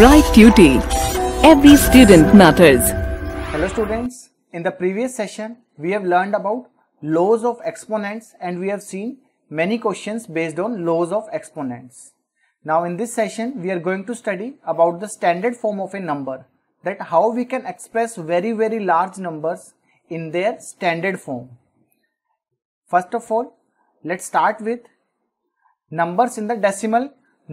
bright duty. Every student matters. Hello students. In the previous session, we have learned about laws of exponents and we have seen many questions based on laws of exponents. Now in this session, we are going to study about the standard form of a number that how we can express very very large numbers in their standard form. First of all, let's start with numbers in the decimal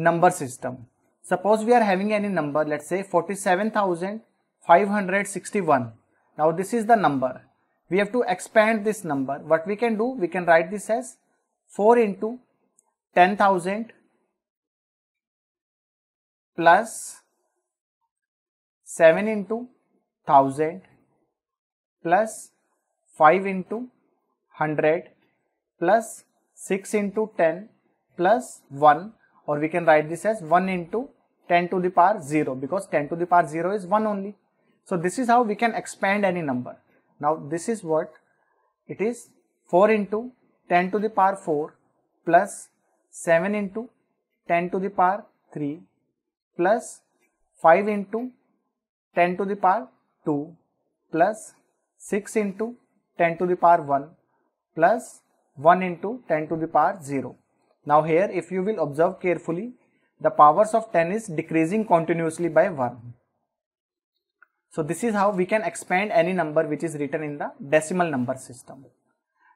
number system. Suppose we are having any number, let's say 47,561. Now this is the number. We have to expand this number. What we can do, we can write this as 4 into 10,000 plus 7 into 1000 plus 5 into 100 plus 6 into 10 plus 1 or we can write this as 1 into 10 to the power 0 because 10 to the power 0 is 1 only. So this is how we can expand any number. Now this is what it is 4 into 10 to the power 4 plus 7 into 10 to the power 3 plus 5 into 10 to the power 2 plus 6 into 10 to the power 1 plus 1 into 10 to the power 0. Now here if you will observe carefully the powers of 10 is decreasing continuously by 1. So this is how we can expand any number which is written in the decimal number system.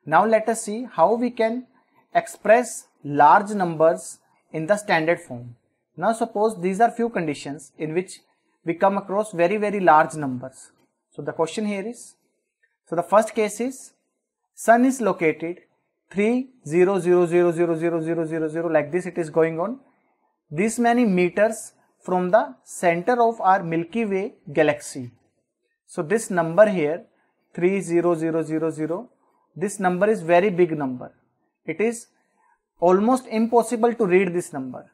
Now let us see how we can express large numbers in the standard form. Now suppose these are few conditions in which we come across very very large numbers. So the question here is, so the first case is, sun is located 3 0 0 0 0 0 0 0 0 like this it is going on this many meters from the center of our Milky Way galaxy. So this number here 30000 this number is very big number. It is almost impossible to read this number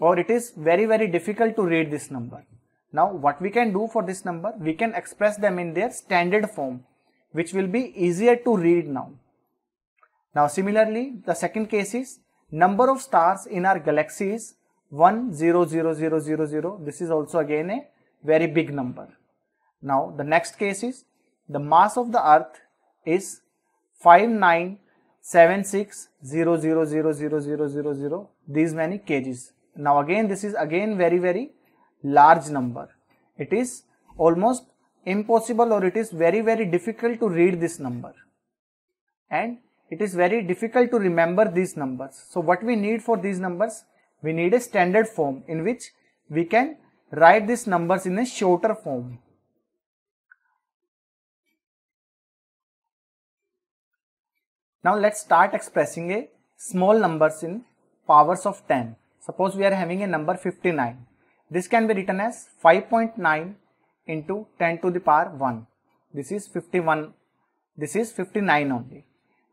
or it is very very difficult to read this number. Now what we can do for this number we can express them in their standard form which will be easier to read now. Now similarly the second case is Number of stars in our galaxy is 1 0 0 0 0 0. This is also again a very big number. Now the next case is the mass of the earth is 5976000000 these many kgs. Now again this is again very very large number. It is almost impossible or it is very very difficult to read this number. And it is very difficult to remember these numbers. So what we need for these numbers? We need a standard form in which we can write these numbers in a shorter form. Now let's start expressing a small numbers in powers of 10. Suppose we are having a number 59. This can be written as 5.9 into 10 to the power 1. This is 51. This is 59 only.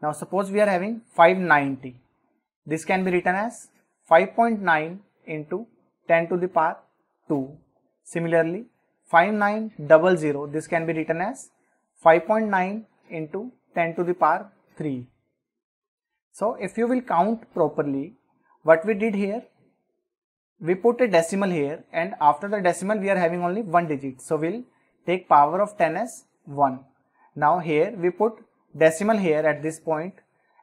Now suppose we are having 590. This can be written as 5.9 into 10 to the power 2. Similarly, 5900 this can be written as 5.9 into 10 to the power 3. So if you will count properly what we did here we put a decimal here and after the decimal we are having only one digit so we'll take power of 10 as 1 now here we put decimal here at this point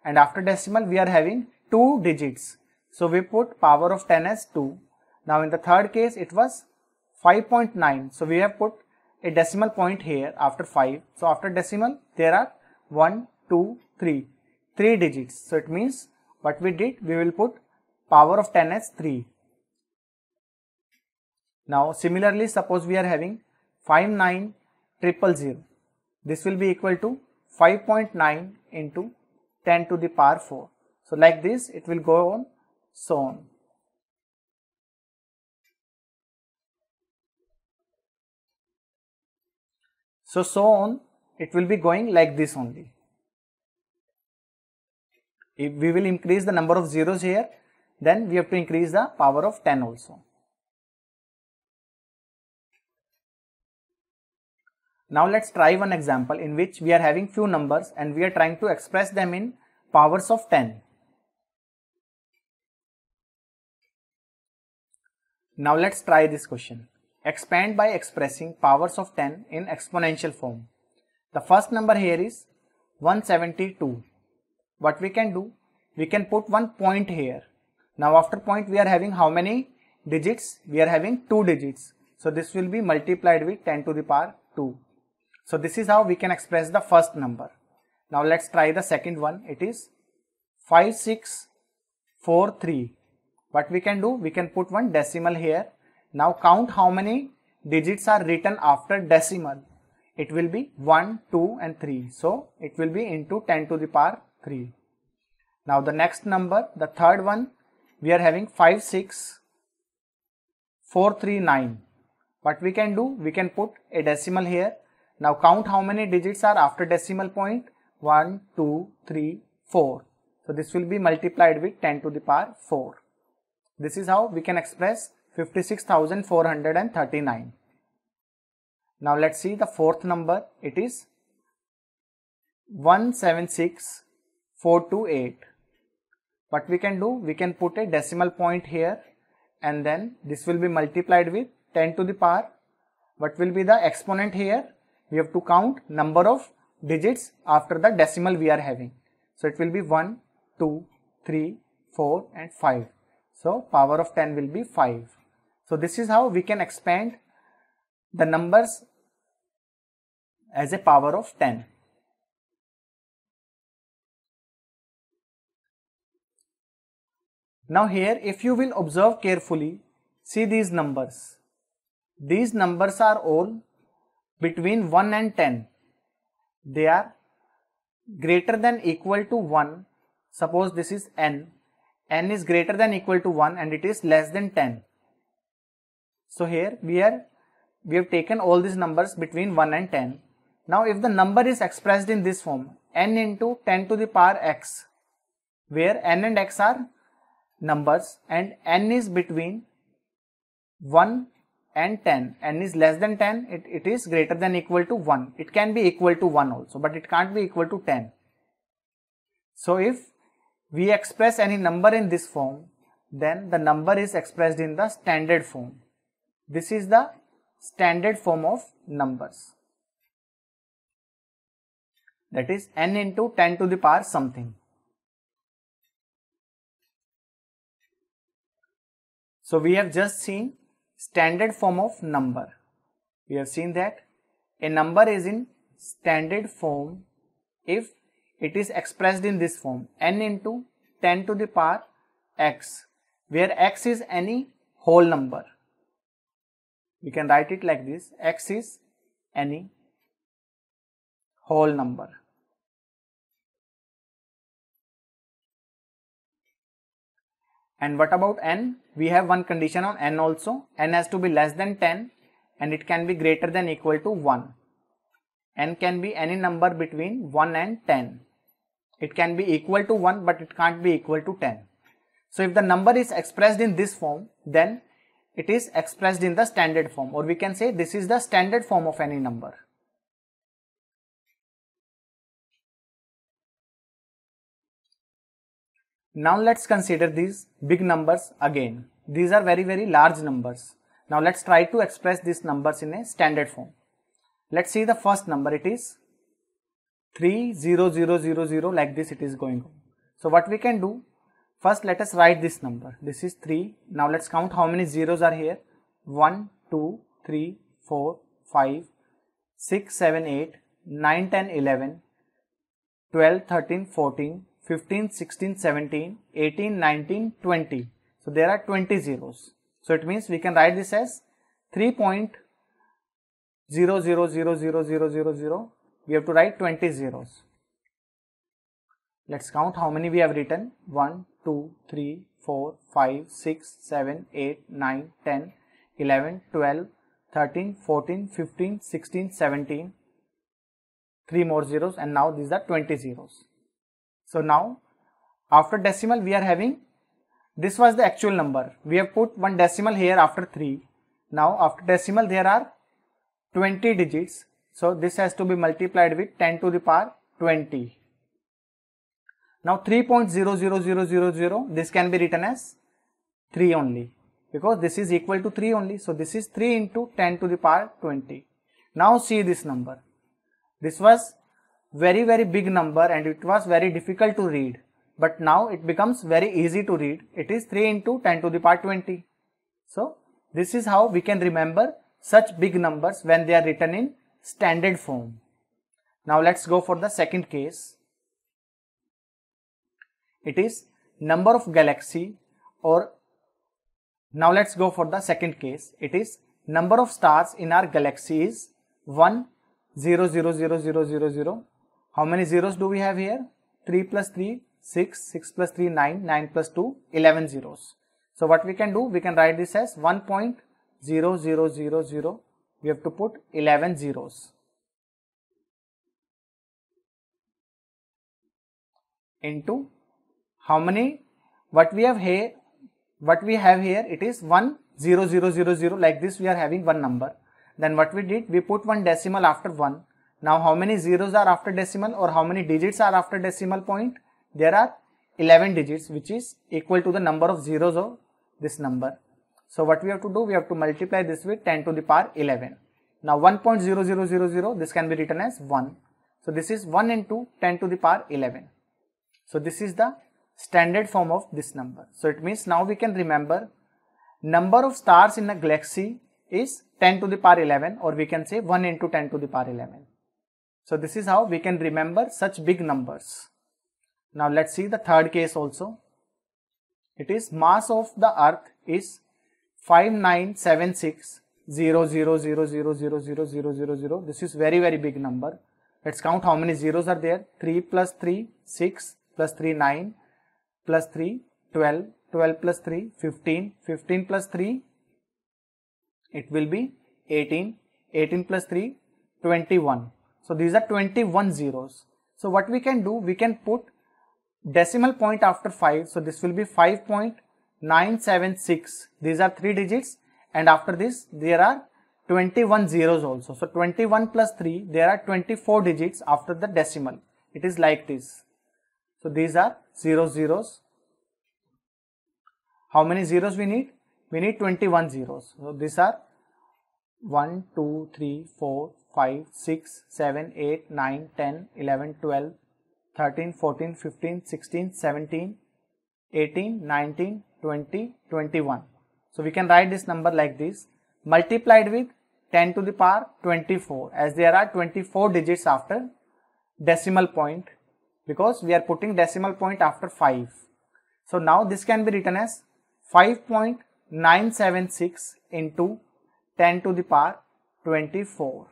and after decimal we are having two digits. So we put power of 10 as 2. Now in the third case it was 5.9. So we have put a decimal point here after 5. So after decimal there are 1, 2, 3, 3 digits. So it means what we did we will put power of 10 as 3. Now similarly suppose we are having 59000. This will be equal to 5.9 into 10 to the power 4. So like this it will go on so on. So so on it will be going like this only. If we will increase the number of zeros here then we have to increase the power of 10 also. Now let's try one example in which we are having few numbers and we are trying to express them in powers of 10. Now let's try this question. Expand by expressing powers of 10 in exponential form. The first number here is 172. What we can do? We can put one point here. Now after point we are having how many digits? We are having 2 digits. So this will be multiplied with 10 to the power 2. So this is how we can express the first number. Now let's try the second one. It is six four three. What we can do? We can put one decimal here. Now count how many digits are written after decimal. It will be 1, 2 and 3. So it will be into 10 to the power 3. Now the next number, the third one, we are having five six four three nine. What we can do? We can put a decimal here. Now count how many digits are after decimal point. 1, 2, 3, 4. So this will be multiplied with 10 to the power 4. This is how we can express 56,439. Now let's see the fourth number. It is 176428. What we can do? We can put a decimal point here and then this will be multiplied with 10 to the power. What will be the exponent here? we have to count number of digits after the decimal we are having. So it will be 1, 2, 3, 4 and 5. So power of 10 will be 5. So this is how we can expand the numbers as a power of 10. Now here if you will observe carefully, see these numbers. These numbers are all between 1 and 10 they are greater than equal to 1 suppose this is n n is greater than equal to 1 and it is less than 10 so here we are we have taken all these numbers between 1 and 10 now if the number is expressed in this form n into 10 to the power x where n and x are numbers and n is between 1 and 10 n is less than 10 it, it is greater than equal to 1 it can be equal to 1 also but it can't be equal to 10 so if we express any number in this form then the number is expressed in the standard form this is the standard form of numbers that is n into 10 to the power something so we have just seen standard form of number. We have seen that a number is in standard form if it is expressed in this form n into 10 to the power x where x is any whole number. We can write it like this x is any whole number. And what about n? we have one condition on n also. n has to be less than 10 and it can be greater than equal to 1. n can be any number between 1 and 10. It can be equal to 1 but it can't be equal to 10. So if the number is expressed in this form then it is expressed in the standard form or we can say this is the standard form of any number. Now let's consider these big numbers again. These are very very large numbers. Now let's try to express these numbers in a standard form. Let's see the first number it is 30000 like this it is going on. So what we can do first let us write this number this is 3 now let's count how many zeros are here 1 2 3 4 5 6 7 8 9 10 11 12 13 14 15, 16, 17, 18, 19, 20. So there are 20 zeros. So it means we can write this as 3.00000000. We have to write 20 zeros. Let's count how many we have written. 1, 2, 3, 4, 5, 6, 7, 8, 9, 10, 11, 12, 13, 14, 15, 16, 17. 3 more zeros and now these are 20 zeros. So now after decimal we are having this was the actual number. We have put one decimal here after 3. Now after decimal there are 20 digits. So this has to be multiplied with 10 to the power 20. Now 3.00000 this can be written as 3 only because this is equal to 3 only. So this is 3 into 10 to the power 20. Now see this number. This was very very big number and it was very difficult to read but now it becomes very easy to read it is 3 into 10 to the power 20 so this is how we can remember such big numbers when they are written in standard form now let's go for the second case it is number of galaxy or now let's go for the second case it is number of stars in our galaxy is 1 0 0 0 0 0 0 how many zeros do we have here? 3 plus 3, 6, 6 plus 3, 9, 9 plus 2, 11 zeros. So what we can do, we can write this as 1.0000. We have to put 11 zeros. Into how many, what we have here, what we have here, it is 1 0, 0, 0, 0, like this we are having one number. Then what we did, we put one decimal after 1 now how many zeros are after decimal or how many digits are after decimal point? There are 11 digits which is equal to the number of zeros of this number. So what we have to do? We have to multiply this with 10 to the power 11. Now 1.0000 this can be written as 1. So this is 1 into 10 to the power 11. So this is the standard form of this number. So it means now we can remember number of stars in a galaxy is 10 to the power 11 or we can say 1 into 10 to the power 11. So this is how we can remember such big numbers. Now let's see the third case also. It is mass of the earth is 5976 000000000. This is very very big number. Let's count how many zeros are there. 3 plus 3, 6 plus 3, 9 plus 3, 12, 12 plus 3, 15, 15 plus 3, it will be 18, 18 plus 3, 21. So these are 21 zeros. So what we can do, we can put decimal point after 5. So this will be 5.976. These are 3 digits and after this there are 21 zeros also. So 21 plus 3, there are 24 digits after the decimal. It is like this. So these are 0 zeros. How many zeros we need? We need 21 zeros. So these are 1, 2, 3, 4, 5, 6, 7, 8, 9, 10, 11, 12, 13, 14, 15, 16, 17, 18, 19, 20, 21. So we can write this number like this multiplied with 10 to the power 24 as there are 24 digits after decimal point because we are putting decimal point after 5. So now this can be written as 5.976 into 10 to the power 24.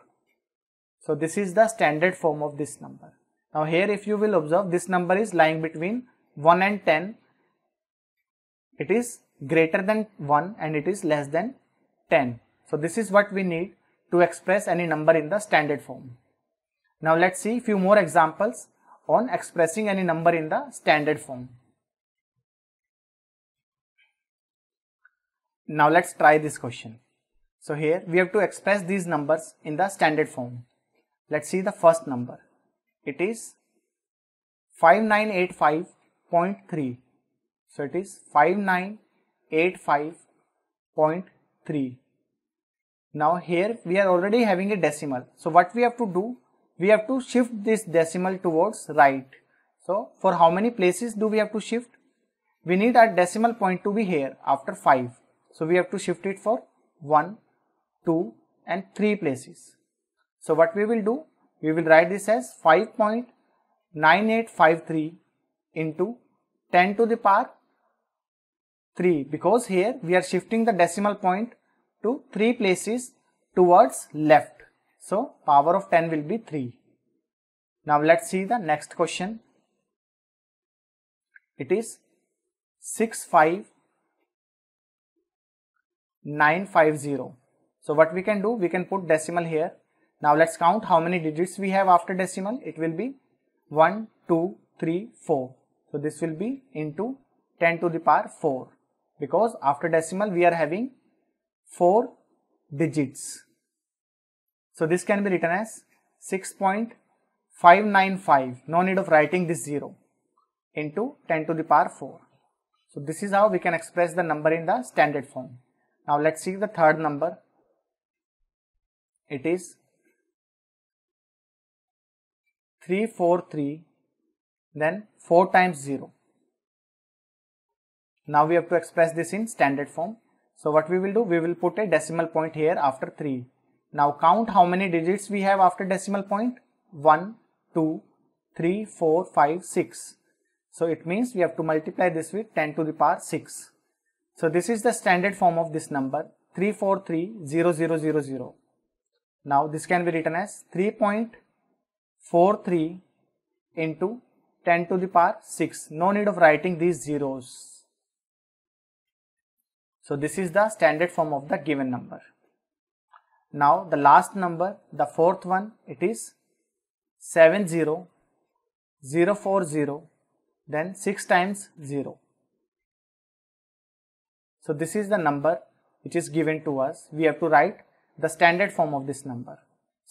So this is the standard form of this number. Now here if you will observe this number is lying between 1 and 10. It is greater than 1 and it is less than 10. So this is what we need to express any number in the standard form. Now let's see few more examples on expressing any number in the standard form. Now let's try this question. So here we have to express these numbers in the standard form. Let's see the first number. It is 5985.3. So it is 5985.3. Now here we are already having a decimal. So what we have to do? We have to shift this decimal towards right. So for how many places do we have to shift? We need our decimal point to be here after 5. So we have to shift it for 1, 2 and 3 places. So what we will do? We will write this as 5.9853 into 10 to the power 3 because here we are shifting the decimal point to 3 places towards left. So power of 10 will be 3. Now let's see the next question. It is 65950. So what we can do? We can put decimal here now let's count how many digits we have after decimal. It will be 1, 2, 3, 4. So this will be into 10 to the power 4 because after decimal we are having 4 digits. So this can be written as 6.595 no need of writing this 0 into 10 to the power 4. So this is how we can express the number in the standard form. Now let's see the third number. It is 3 4 3 then 4 times 0. Now we have to express this in standard form. So what we will do, we will put a decimal point here after 3. Now count how many digits we have after decimal point. 1, 2, 3, 4, 5, 6. So it means we have to multiply this with 10 to the power 6. So this is the standard form of this number 3430000. Now this can be written as 3.0 Four three into 10 to the power 6. No need of writing these zeros. So this is the standard form of the given number. Now the last number, the fourth one, it is 70040, then 6 times 0. So this is the number which is given to us. We have to write the standard form of this number.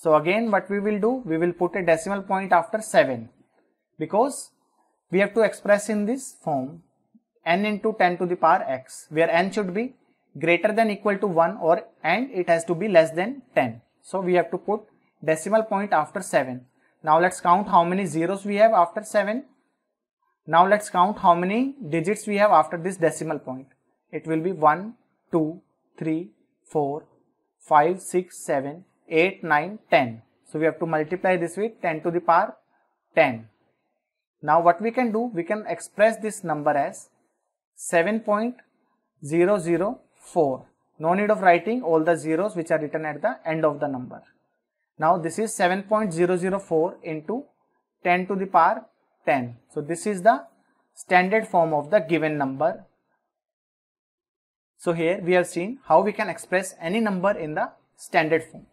So again what we will do, we will put a decimal point after 7 because we have to express in this form n into 10 to the power x where n should be greater than equal to 1 or and it has to be less than 10. So we have to put decimal point after 7. Now let's count how many zeros we have after 7. Now let's count how many digits we have after this decimal point. It will be 1, 2, 3, 4, 5, 6, 7, 8, 9, 10. So we have to multiply this with 10 to the power 10. Now what we can do, we can express this number as 7.004. No need of writing all the zeros which are written at the end of the number. Now this is 7.004 into 10 to the power 10. So this is the standard form of the given number. So here we have seen how we can express any number in the standard form.